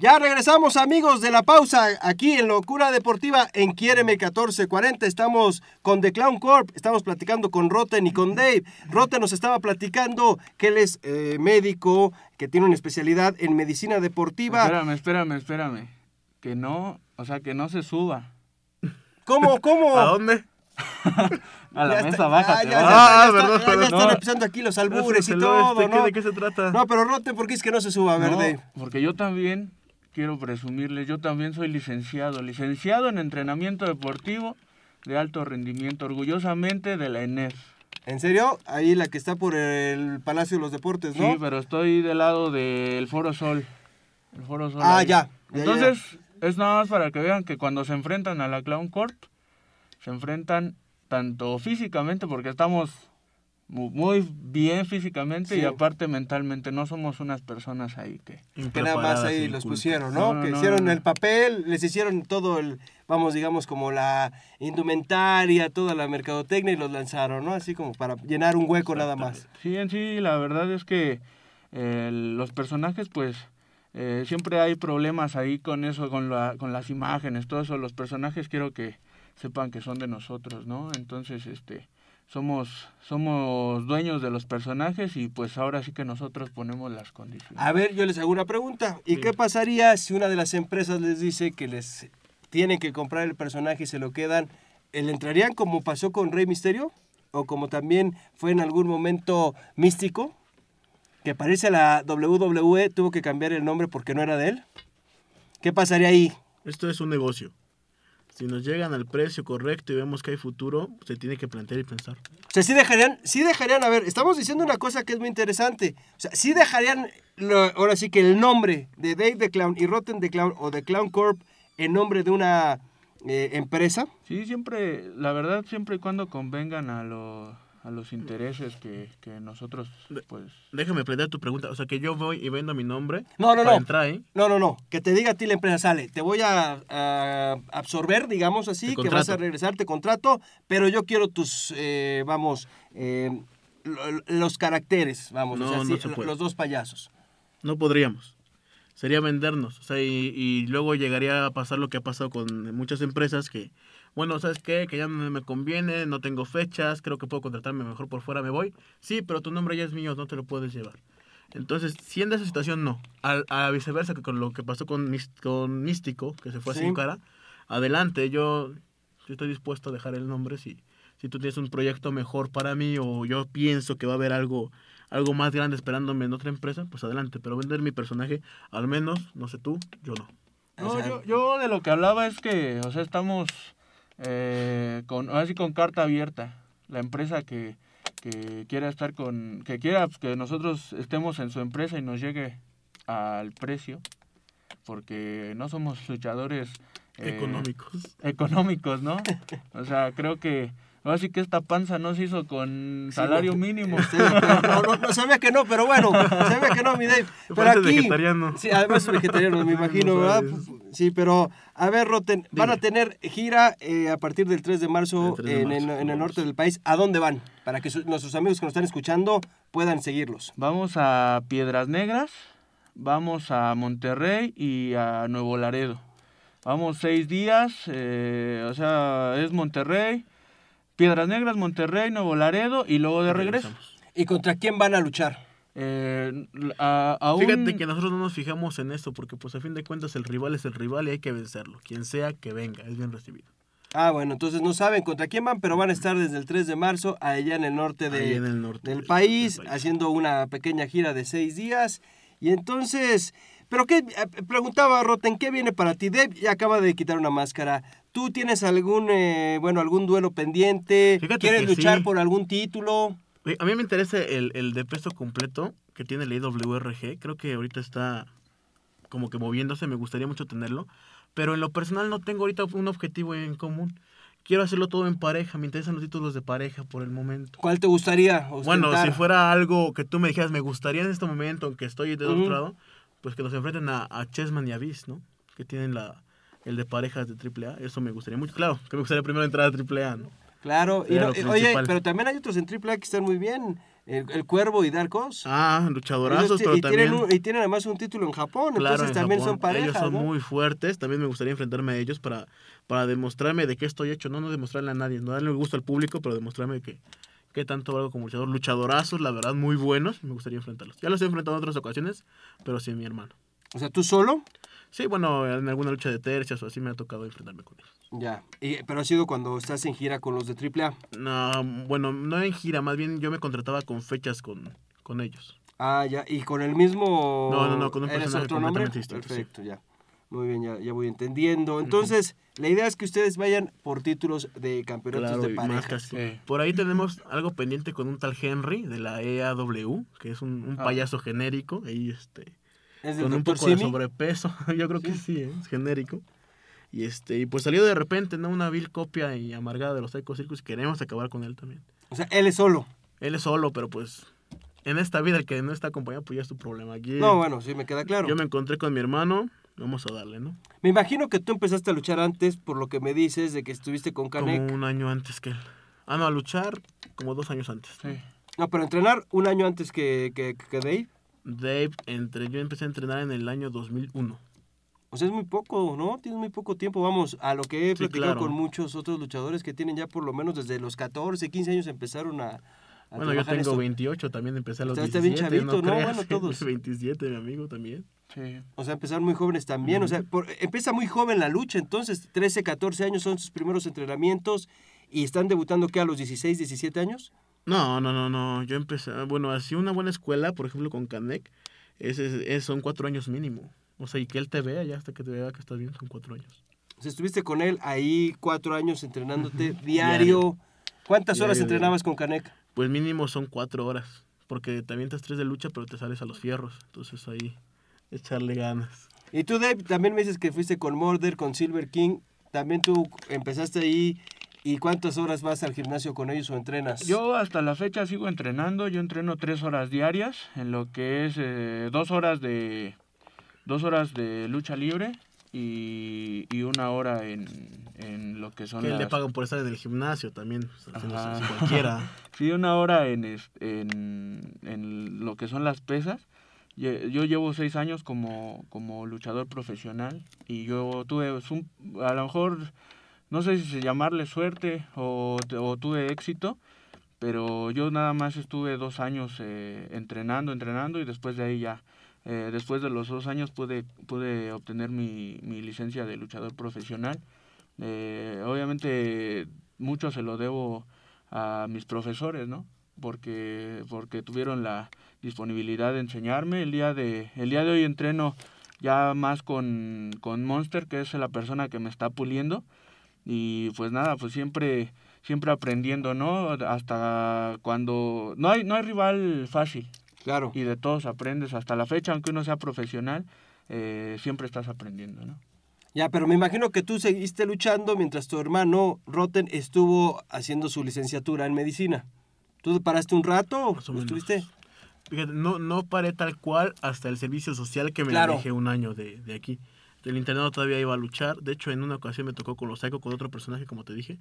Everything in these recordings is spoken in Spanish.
Ya regresamos amigos de la pausa aquí en Locura Deportiva en Quiereme 1440. Estamos con The Clown Corp, estamos platicando con Roten y con Dave. Roten nos estaba platicando que él es eh, médico, que tiene una especialidad en medicina deportiva. Espérame, espérame, espérame. Que no, o sea, que no se suba. ¿Cómo, cómo? ¿A dónde? a la mesa baja. Ya, están empezando aquí los albures y este, todo. ¿no? ¿De qué se trata? No, pero Roten, ¿por qué es que no se suba, verde? Porque yo también quiero presumirles, yo también soy licenciado, licenciado en entrenamiento deportivo de alto rendimiento, orgullosamente de la ENES. ¿En serio? Ahí la que está por el Palacio de los Deportes, ¿no? Sí, pero estoy del lado del Foro Sol. El Ah, ya. Entonces, es nada más para que vean que cuando se enfrentan a la Clown Court, se enfrentan tanto físicamente, porque estamos muy bien físicamente y aparte mentalmente. No somos unas personas ahí que... nada más ahí los pusieron, ¿no? que hicieron el papel, les hicieron todo el, vamos, digamos, como la indumentaria, toda la mercadotecnia y los lanzaron, ¿no? Así como para llenar un hueco nada más. Sí, en sí, la verdad es que los personajes, pues... Eh, siempre hay problemas ahí con eso, con, la, con las imágenes, todo eso. Los personajes quiero que sepan que son de nosotros, ¿no? Entonces, este, somos, somos dueños de los personajes y pues ahora sí que nosotros ponemos las condiciones. A ver, yo les hago una pregunta. ¿Y qué pasaría si una de las empresas les dice que les tienen que comprar el personaje y se lo quedan? ¿Le entrarían como pasó con Rey Misterio? ¿O como también fue en algún momento místico? Que parece la WWE tuvo que cambiar el nombre porque no era de él. ¿Qué pasaría ahí? Esto es un negocio. Si nos llegan al precio correcto y vemos que hay futuro, se tiene que plantear y pensar. O sea, sí dejarían, sí dejarían, a ver, estamos diciendo una cosa que es muy interesante. O sea, sí dejarían, ahora sí que el nombre de Dave the Clown y Rotten the Clown o The Clown Corp en nombre de una eh, empresa. Sí, siempre, la verdad, siempre y cuando convengan a los a los intereses que, que nosotros, pues... Déjame plantear tu pregunta. O sea, que yo voy y vendo mi nombre no, no, para no. No, no, no. Que te diga a ti la empresa, sale, te voy a, absorber, digamos así, que vas a regresar, te contrato, pero yo quiero tus, eh, vamos, eh, los caracteres, vamos, no, no los dos payasos. No podríamos. Sería vendernos. O sea, y, y luego llegaría a pasar lo que ha pasado con muchas empresas que bueno, ¿sabes qué? Que ya no me conviene, no tengo fechas, creo que puedo contratarme mejor por fuera, me voy. Sí, pero tu nombre ya es mío, no te lo puedes llevar. Entonces, si en esa situación, no. A, a viceversa, que con lo que pasó con, con Místico, que se fue cara, adelante, yo, estoy dispuesto a dejar el nombre si, si tú tienes un proyecto mejor para mí o yo pienso que va a haber algo algo más grande esperándome en otra empresa, pues adelante. Pero vender mi personaje, al menos, no sé tú, yo no. No, yo, yo de lo que hablaba es que, o sea, estamos eh, con, así con carta abierta, la empresa que, que quiera estar con, que quiera pues, que nosotros estemos en su empresa y nos llegue al precio, porque no somos luchadores eh, económicos. Económicos, ¿no? O sea, creo que Así que esta panza no se hizo con salario mínimo. no, no, no, que no, pero bueno, se que no, mi Dave. Pero aquí, Sí, además es vegetariano, me imagino, ¿verdad? Sí, pero a ver, van a tener gira eh, a partir del 3 de marzo, en, el norte del país. ¿A dónde van? Para que nuestros amigos que nos están escuchando puedan seguirlos. Vamos a Piedras Negras, vamos a Monterrey y a Nuevo Laredo. Vamos seis días, eh, o sea, es Monterrey, Piedras Negras, Monterrey, Nuevo Laredo y luego de regreso. ¿Y contra quién van a luchar? Eh, Fíjate que nosotros no nos fijamos en esto porque pues a fin de cuentas el rival es el rival y hay que vencerlo. Quien sea que venga, es bien recibido. Ah, bueno, entonces no saben contra quién van, pero van a estar desde el 3 de marzo allá en el norte, del, país, haciendo una pequeña gira de seis días. Y entonces, pero qué, eh, preguntaba Roten, ¿qué viene para ti? Deb ya acaba de quitar una máscara. ¿Tú tienes algún, eh, bueno, algún duelo pendiente? ¿Quieres luchar por algún título? A mí me interesa el, el de peso completo que tiene la IWRG. Creo que ahorita está como que moviéndose. Me gustaría mucho tenerlo. Pero en lo personal no tengo ahorita un objetivo en común. Quiero hacerlo todo en pareja. Me interesan los títulos de pareja por el momento. ¿Cuál te gustaría? Bueno, si fuera algo que tú me dijeras, me gustaría en este momento, aunque estoy de otro lado, pues que nos enfrenten a, a Chessman y a ¿no? Que tienen la, el de parejas de AAA. Eso me gustaría mucho. Claro, que me gustaría primero entrar a AAA, ¿no? Claro, oye, pero también hay otros en AAA que están muy bien. El, Cuervo y Darkos. Ah, luchadorazos, pero y también... y tienen además un título en Japón, entonces también son parejas, Ellos son muy fuertes, también me gustaría enfrentarme a ellos para, para demostrarme de qué estoy hecho. No, no demostrarle a nadie, no darle gusto al público, pero demostrarme que, tanto valgo como luchador. Luchadorazos, la verdad, muy buenos, me gustaría enfrentarlos. Ya los he enfrentado en otras ocasiones, pero sin mi hermano. O sea, ¿tú solo? Sí, bueno, en alguna lucha de tercias o así me ha tocado enfrentarme con ellos. Ya, y, pero ha sido cuando estás en gira con los de AAA. No, bueno, no en gira, más bien yo me contrataba con fechas con, con ellos. Ah, ya, y con el mismo... No, no, no, con un personaje completamente distinto. Perfecto, ya. Muy bien, ya, ya voy entendiendo. Entonces, la idea es que ustedes vayan por títulos de campeonatos de pareja. Por ahí tenemos algo pendiente con un tal Henry de la EAW, que es un, ah. payaso genérico. Ahí este ¿Es con un poco de sobrepeso, yo creo que sí, ¿eh? es genérico. Y este, y pues salió de repente, ¿no? Una vil copia y amargada de los Psycho Circus. Queremos acabar con él también. O sea, él es solo. Él es solo, pero pues. En esta vida, el que no está acompañado, pues ya es tu problema. no, bueno, sí, me queda claro. Yo me encontré con mi hermano, vamos a darle, ¿no? Me imagino que tú empezaste a luchar antes, por lo que me dices, de que estuviste con Canek. Como un año antes que él. Ah, no, a luchar como dos años antes. Sí. No, pero entrenar un año antes que, que, que Dave. Dave, entre, yo empecé a entrenar en el año 2001. O sea, es muy poco, ¿no? Tienes muy poco tiempo. Vamos, a lo que he platicado con muchos otros luchadores que tienen ya por lo menos desde los 14, 15 años empezaron a. a bueno, yo tengo 28, también empecé a los Está 17. Está bien chavito, ¿no? 27, mi amigo también. Sí. O sea, empezaron muy jóvenes también. O sea, empieza muy joven la lucha, entonces 13, 14 años son sus primeros entrenamientos y están debutando, ¿qué? A los 16, 17 años. No, no, no, no. Yo empecé, ah, bueno, así una buena escuela, por ejemplo, con Canek, es, es, son cuatro años mínimo. O sea, y que él te vea ya hasta que te vea que estás bien, son cuatro años. O sea, estuviste con él ahí cuatro años entrenándote diario. ¿Cuántas horas entrenabas con Canek? Pues mínimo son cuatro horas, porque también estás tres de lucha, pero te sales a los fierros. Entonces ahí, echarle ganas. Y tú, Dave, también me dices que fuiste con Murder, con Silver King. También tú empezaste ahí ¿Y cuántas horas vas al gimnasio con ellos o entrenas? Yo hasta la fecha sigo entrenando, yo entreno tres horas diarias, en lo que es eh, dos horas de dos horas de lucha libre y, y una hora en, en, lo que son que le pagan por estar en el gimnasio también pues, cualquiera sí una hora en, en, lo que son las pesas yo llevo seis años como, como luchador profesional y yo tuve a lo mejor no sé si se llamarle suerte o, tuve éxito, pero yo nada más estuve dos años eh, entrenando, entrenando y después de ahí ya, eh, después de los dos años pude, pude obtener mi, licencia de luchador profesional. Eh, obviamente mucho se lo debo a mis profesores, ¿no? Porque, porque tuvieron la disponibilidad de enseñarme. El día de, el día de hoy entreno ya más con, con Monster, que es la persona que me está puliendo y pues nada, pues siempre siempre aprendiendo, ¿no? Hasta cuando no hay no hay rival fácil. Claro. Y de todos aprendes hasta la fecha, aunque uno sea profesional, eh, siempre estás aprendiendo, ¿no? Ya, pero me imagino que tú seguiste luchando mientras tu hermano Roten estuvo haciendo su licenciatura en medicina. ¿Tú paraste un rato? o ¿Estuviste? no, no paré tal cual hasta el servicio social que me dejé un año de, de aquí. El internado todavía iba a luchar. De hecho, en una ocasión me tocó con los Psycho, con otro personaje, como te dije.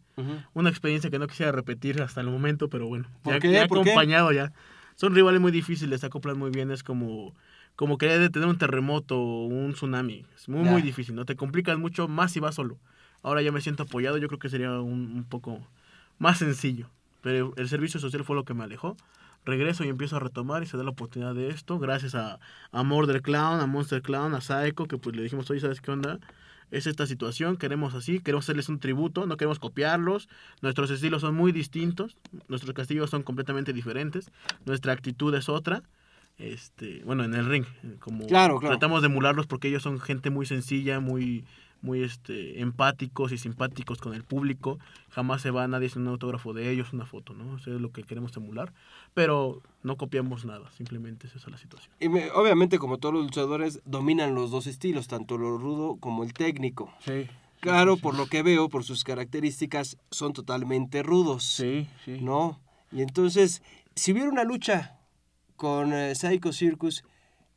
Una experiencia que no quisiera repetir hasta el momento, pero bueno. ya, que acompañado ya. Son rivales muy difíciles, se acoplan muy bien. Es como, como querer detener un terremoto o un tsunami. Es muy, muy difícil, ¿no? Te complican mucho más si vas solo. Ahora ya me siento apoyado, yo creo que sería un, un poco más sencillo. Pero el servicio social fue lo que me alejó regreso y empiezo a retomar y se da la oportunidad de esto, gracias a, amor Murder Clown, a Monster Clown, a Saeko, que pues le dijimos, oye, ¿sabes qué onda? Es esta situación, queremos así, queremos hacerles un tributo, no queremos copiarlos, nuestros estilos son muy distintos, nuestros castillos son completamente diferentes, nuestra actitud es otra, este, bueno, en el ring, eh, como claro, claro. tratamos de emularlos porque ellos son gente muy sencilla, muy muy este empáticos y simpáticos con el público, jamás se va a nadie sin un autógrafo de ellos, una foto, ¿no? Eso es lo que queremos emular, pero no copiamos nada, simplemente esa es la situación. Y obviamente como todos los luchadores dominan los dos estilos, tanto lo rudo como el técnico. Sí. Claro, por lo que veo, por sus características, son totalmente rudos. Sí, sí. ¿No? Y entonces, si hubiera una lucha con eh, Psycho Circus,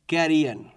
¿qué harían?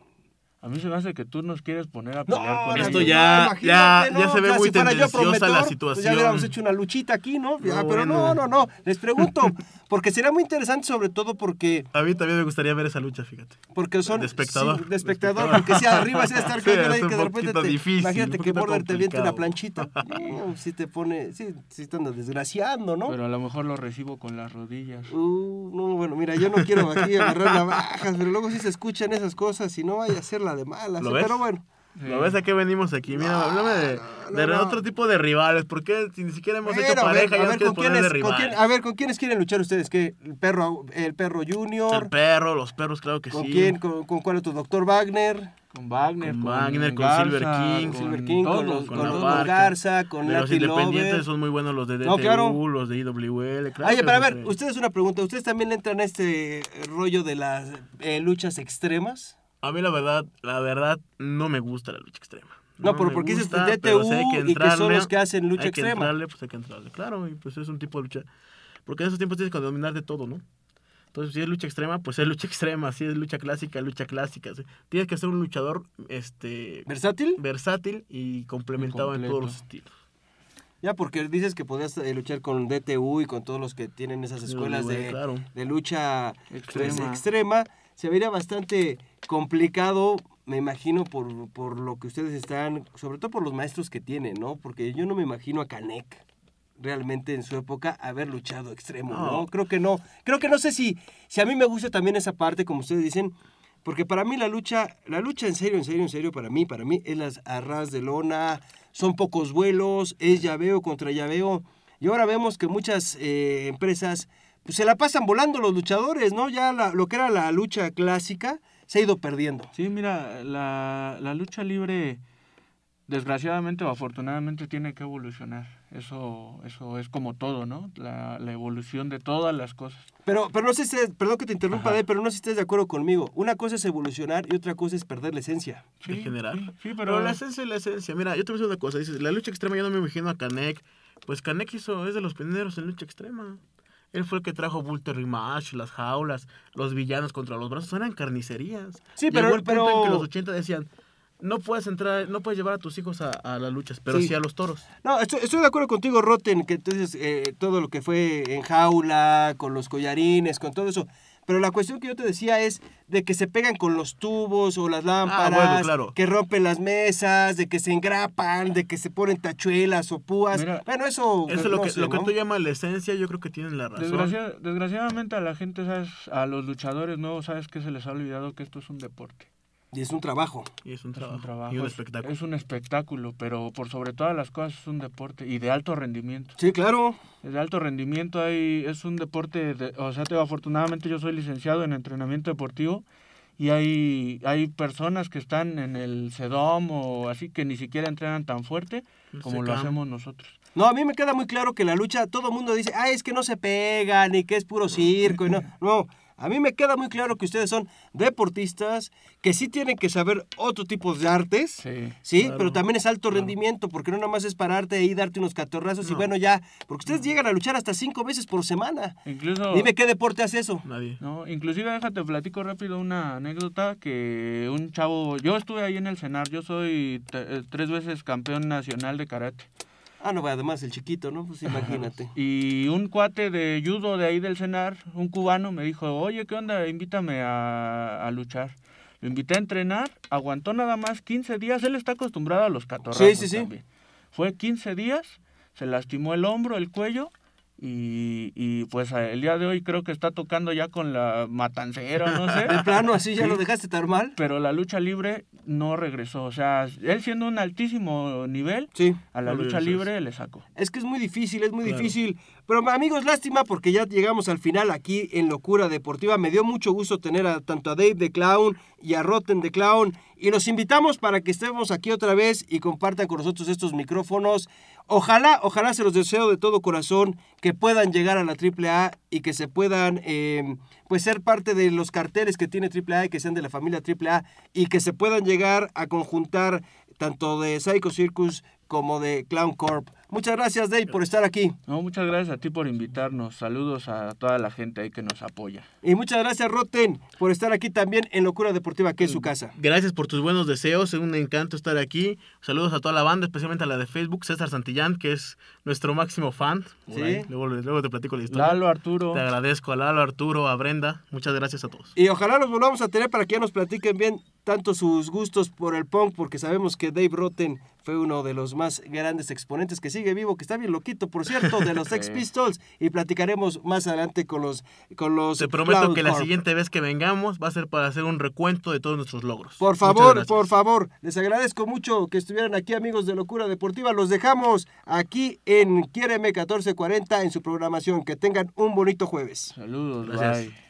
A mí se me hace que tú nos quieres poner a pelear no, con esto ya, ya, ya se ve muy si tendenciosa la pues situación. ya hubiéramos hecho una luchita aquí, ¿no? Ah, pero no, no, no. Les pregunto, porque sería muy interesante, sobre todo porque. A mí también me gustaría ver esa lucha, fíjate. Porque son. De espectador. de espectador, porque si arriba sea estar que de repente. Te, imagínate que Border te viente una planchita. Sí si te pone. Sí, si, te anda desgraciando, ¿no? Pero a lo mejor lo recibo con las rodillas. Uh, no, bueno, mira, yo no quiero aquí agarrar navajas, pero luego sí se escuchan esas cosas y no vaya a ser la de malas. ¿eh? ves? Pero bueno. ¿Lo ves a qué venimos aquí? Mira, no, háblame de, de otro tipo de rivales. ¿Por qué ni siquiera hemos hecho pareja no quieren poner de rival? a ver, ¿con quiénes quieren luchar ustedes? ¿Qué? ¿El perro, el perro Junior? El perro, los perros, claro que ¿Con sí. Quién, ¿Con quién? ¿Con cuál tu ¿Doctor Wagner? Con Wagner, con, Wagner, con Silver King, con Silver King, con, los, Garza, con Los independientes son muy buenos los de DTU, no, claro. los de IWL, claro. Oye, pero a ver, ustedes una pregunta, ¿ustedes también entran a este rollo de las eh, luchas extremas? A mí la verdad, la verdad, no me gusta la lucha extrema. No, pero porque es DTU que y que son los que hacen lucha hay extrema. Que entrarle, pues hay que entrarle, claro, y pues es un tipo de lucha. Porque en esos tiempos tienes que dominar de todo, ¿no? Entonces, si es lucha extrema, pues es lucha extrema. Si es lucha clásica, lucha clásica. Tienes que ser un luchador este versátil versátil y complementado en todos los estilos. Ya, porque dices que podrías eh, luchar con DTU y con todos los que tienen esas escuelas de, de, lucha pues, extrema. extrema se vería bastante complicado, me imagino, por, lo que ustedes están, sobre todo por los maestros que tienen, ¿no? Porque yo no me imagino a Canek realmente en su época haber luchado extremo, ¿no? Creo que no. Creo que no sé si, si a mí me gusta también esa parte, como ustedes dicen, porque para mí la lucha, la lucha en serio, en serio, en serio, para mí, para mí es las arras de lona, son pocos vuelos, es llaveo contra llaveo. Y ahora vemos que muchas eh, empresas pues se la pasan volando los luchadores, ¿no? Ya lo que era la lucha clásica se ha ido perdiendo. Sí, mira, la, lucha libre, desgraciadamente o afortunadamente, tiene que evolucionar. Eso, eso es como todo, ¿no? La, evolución de todas las cosas. Pero, pero no sé si, perdón que te interrumpa, pero no sé si estés de acuerdo conmigo. Una cosa es evolucionar y otra cosa es perder la esencia. Sí, en general. Sí, pero... la esencia la esencia. Mira, yo te voy a decir una cosa. Dices, la lucha extrema, yo no me imagino a Canek. Pues Canek hizo, es de los pioneros en lucha extrema. Él fue el que trajo Vulture Mash, las jaulas, los villanos contra los brazos. Eran carnicerías. Sí, pero. el punto en que los 80 decían. No puedes entrar, no puedes llevar a tus hijos a, las luchas, pero sí. a los toros. No, estoy, de acuerdo contigo, Rotten, que entonces eh, todo lo que fue en jaula, con los collarines, con todo eso, pero la cuestión que yo te decía es de que se pegan con los tubos o las ah, lámparas, que rompen las mesas, de que se engrapan, de que se ponen tachuelas o púas. bueno, eso... Eso es lo, que, lo tú llamas la esencia, yo creo que tienen la razón. desgraciadamente a la gente, ¿sabes? a los luchadores, ¿no? ¿Sabes que se les ha olvidado que esto es un deporte? Y es un trabajo. Y es un trabajo. Y un espectáculo. Es un espectáculo, pero por sobre todas las cosas es un deporte y de alto rendimiento. Sí, claro. es De alto rendimiento hay, es un deporte, o sea, te, afortunadamente yo soy licenciado en entrenamiento deportivo y hay, hay personas que están en el SEDOM o así que ni siquiera entrenan tan fuerte como lo hacemos nosotros. No, a mí me queda muy claro que la lucha todo el mundo dice, ¡ay, es que no se pegan y que es puro circo. Y no, no a mí me queda muy claro que ustedes son deportistas, que sí tienen que saber otro tipo de artes, sí, pero también es alto rendimiento, porque no nada más es pararte y darte unos catorrazos y bueno, ya. Porque ustedes llegan a luchar hasta cinco veces por semana. Incluso, Dime qué deporte hace eso. Nadie. No, inclusive déjate platico rápido una anécdota que un chavo, yo estuve ahí en el cenar, yo soy eh, tres veces campeón nacional de karate. Ah, no, además el chiquito, ¿no? Pues imagínate. Y un cuate de judo de ahí del cenar, un cubano, me dijo, oye, ¿qué onda? Invítame a, a luchar. Lo invité a entrenar, aguantó nada más 15 días, él está acostumbrado a los 14 Sí, sí, sí. Fue 15 días, se lastimó el hombro, el cuello, y, pues el día de hoy creo que está tocando ya con la matancera, no sé. En plano, así ya lo dejaste tan mal. Pero la lucha libre no regresó. O sea, él siendo un altísimo nivel, a la lucha libre le sacó. Es que es muy difícil, es muy difícil. Pero amigos, lástima porque ya llegamos al final aquí en Locura Deportiva. Me dio mucho gusto tener a, tanto a Dave de Clown y a Rotten de Clown. Y los invitamos para que estemos aquí otra vez y compartan con nosotros estos micrófonos. Ojalá, ojalá se los deseo de todo corazón que puedan llegar a la AAA y que se puedan eh, pues ser parte de los carteles que tiene AAA y que sean de la familia AAA y que se puedan llegar a conjuntar tanto de Psycho Circus como de Clown Corp. Muchas gracias Dave por estar aquí. No, muchas gracias a ti por invitarnos. Saludos a toda la gente ahí que nos apoya. Y muchas gracias Roten por estar aquí también en Locura Deportiva, que es su casa. Gracias por tus buenos deseos, es un encanto estar aquí. Saludos a toda la banda, especialmente a la de Facebook, César Santillán, que es nuestro máximo fan. ¿Sí? Luego, te platico la historia. Lalo, Arturo. Te agradezco a Lalo, Arturo, a Brenda. Muchas gracias a todos. Y ojalá nos volvamos a tener para que nos platiquen bien tanto sus gustos por el punk, porque sabemos que Dave Rotten fue uno de los más grandes exponentes que sigue vivo, que está bien loquito, por cierto, de los Sex Pistols, y platicaremos más adelante con los... Con los Te prometo que la siguiente vez que vengamos va a ser para hacer un recuento de todos nuestros logros. Por favor, por favor, les agradezco mucho que estuvieran aquí, amigos de Locura Deportiva, los dejamos aquí en quiereme 1440 en su programación, que tengan un bonito jueves. Saludos, Gracias.